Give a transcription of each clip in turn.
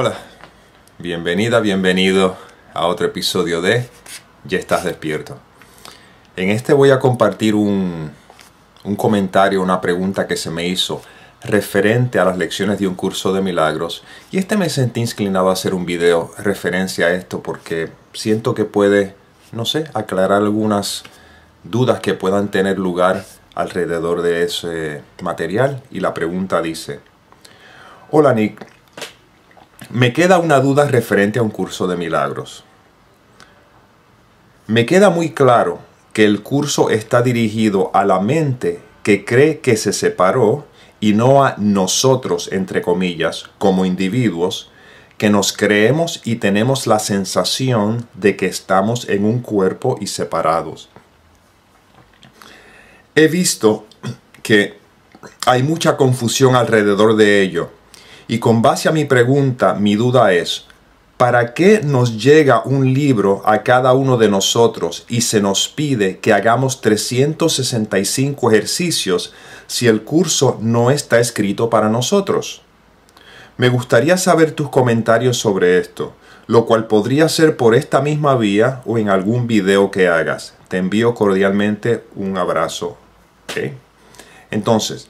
Hola, bienvenida, bienvenido a otro episodio de Ya estás despierto. En este voy a compartir un, un comentario, una pregunta que se me hizo referente a las lecciones de un curso de milagros y este me sentí inclinado a hacer un video referencia a esto porque siento que puede, no sé, aclarar algunas dudas que puedan tener lugar alrededor de ese material y la pregunta dice, hola Nick, me queda una duda referente a un curso de milagros. Me queda muy claro que el curso está dirigido a la mente que cree que se separó y no a nosotros, entre comillas, como individuos, que nos creemos y tenemos la sensación de que estamos en un cuerpo y separados. He visto que hay mucha confusión alrededor de ello y con base a mi pregunta, mi duda es, ¿para qué nos llega un libro a cada uno de nosotros y se nos pide que hagamos 365 ejercicios si el curso no está escrito para nosotros? Me gustaría saber tus comentarios sobre esto, lo cual podría ser por esta misma vía o en algún video que hagas. Te envío cordialmente un abrazo. Entonces,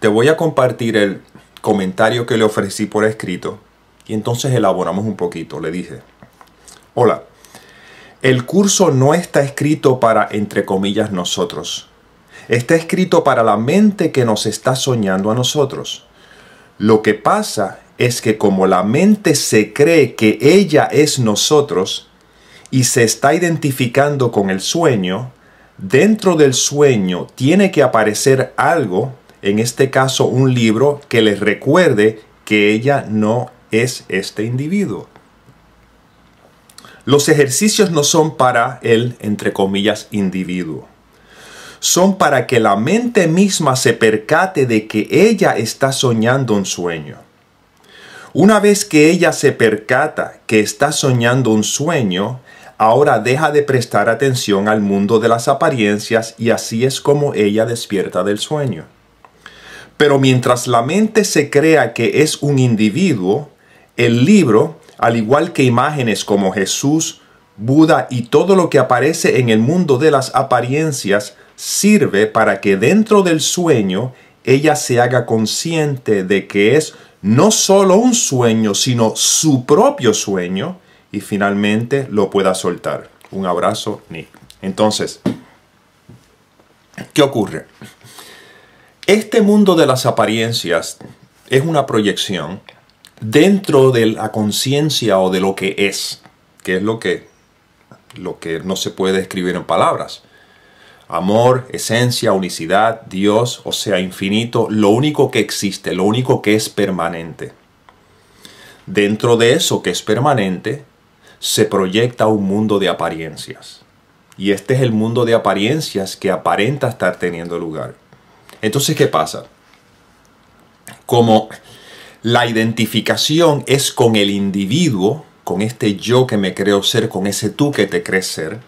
te voy a compartir el comentario que le ofrecí por escrito y entonces elaboramos un poquito. Le dije, hola, el curso no está escrito para, entre comillas, nosotros. Está escrito para la mente que nos está soñando a nosotros. Lo que pasa es que como la mente se cree que ella es nosotros y se está identificando con el sueño, dentro del sueño tiene que aparecer algo en este caso un libro que les recuerde que ella no es este individuo. Los ejercicios no son para el, entre comillas, individuo. Son para que la mente misma se percate de que ella está soñando un sueño. Una vez que ella se percata que está soñando un sueño, ahora deja de prestar atención al mundo de las apariencias y así es como ella despierta del sueño. Pero mientras la mente se crea que es un individuo, el libro, al igual que imágenes como Jesús, Buda y todo lo que aparece en el mundo de las apariencias, sirve para que dentro del sueño ella se haga consciente de que es no solo un sueño, sino su propio sueño y finalmente lo pueda soltar. Un abrazo, Nick. Entonces, ¿qué ocurre? Este mundo de las apariencias es una proyección dentro de la conciencia o de lo que es, que es lo que, lo que no se puede escribir en palabras. Amor, esencia, unicidad, Dios, o sea, infinito, lo único que existe, lo único que es permanente. Dentro de eso que es permanente, se proyecta un mundo de apariencias. Y este es el mundo de apariencias que aparenta estar teniendo lugar. Entonces, ¿qué pasa? Como la identificación es con el individuo, con este yo que me creo ser, con ese tú que te crees ser,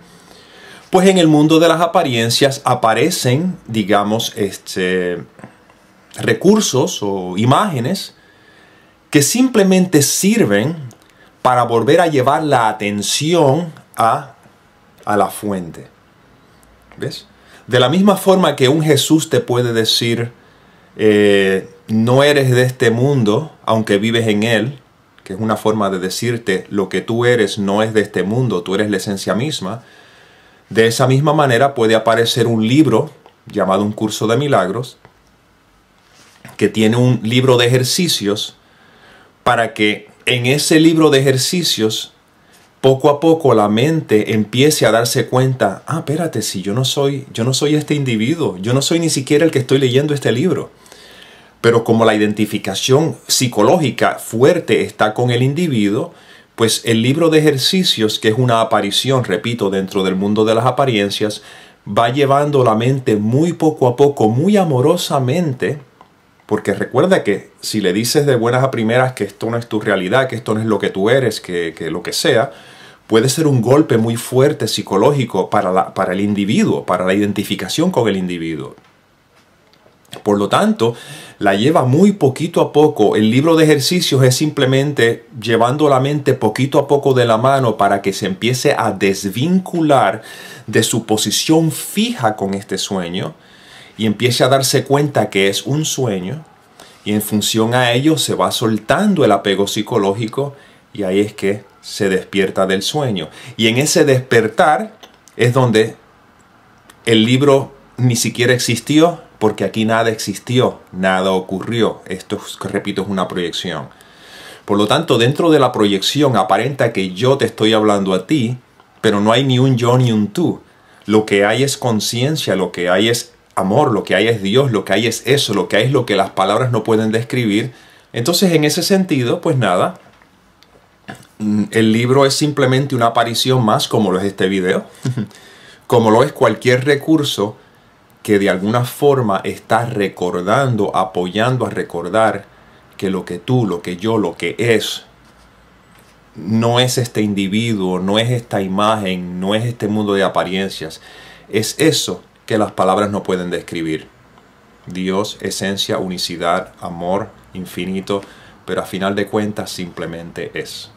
pues en el mundo de las apariencias aparecen, digamos, este, recursos o imágenes que simplemente sirven para volver a llevar la atención a, a la fuente. ¿Ves? De la misma forma que un Jesús te puede decir, eh, no eres de este mundo, aunque vives en él, que es una forma de decirte, lo que tú eres no es de este mundo, tú eres la esencia misma, de esa misma manera puede aparecer un libro llamado un curso de milagros, que tiene un libro de ejercicios, para que en ese libro de ejercicios poco a poco la mente empiece a darse cuenta, ah, espérate, si yo no soy, yo no soy este individuo, yo no soy ni siquiera el que estoy leyendo este libro. Pero como la identificación psicológica fuerte está con el individuo, pues el libro de ejercicios, que es una aparición, repito, dentro del mundo de las apariencias, va llevando la mente muy poco a poco, muy amorosamente, porque recuerda que si le dices de buenas a primeras que esto no es tu realidad, que esto no es lo que tú eres, que lo que sea, puede ser un golpe muy fuerte psicológico para, para el individuo, para la identificación con el individuo. Por lo tanto, la lleva muy poquito a poco. El libro de ejercicios es simplemente llevando la mente poquito a poco de la mano para que se empiece a desvincular de su posición fija con este sueño y empiece a darse cuenta que es un sueño y en función a ello se va soltando el apego psicológico y ahí es que se despierta del sueño. Y en ese despertar es donde el libro ni siquiera existió, porque aquí nada existió, nada ocurrió. Esto, repito, es una proyección. Por lo tanto, dentro de la proyección aparenta que yo te estoy hablando a ti, pero no hay ni un yo ni un tú. Lo que hay es conciencia, lo que hay es amor, lo que hay es Dios, lo que hay es eso, lo que hay es lo que las palabras no pueden describir. Entonces, en ese sentido, pues nada, Mm, el libro es simplemente una aparición más, como lo es este video, como lo es cualquier recurso que de alguna forma está recordando, apoyando a recordar que lo que tú, lo que yo, lo que es, no es este individuo, no es esta imagen, no es este mundo de apariencias. Es eso que las palabras no pueden describir. Dios, esencia, unicidad, amor, infinito, pero a final de cuentas simplemente es.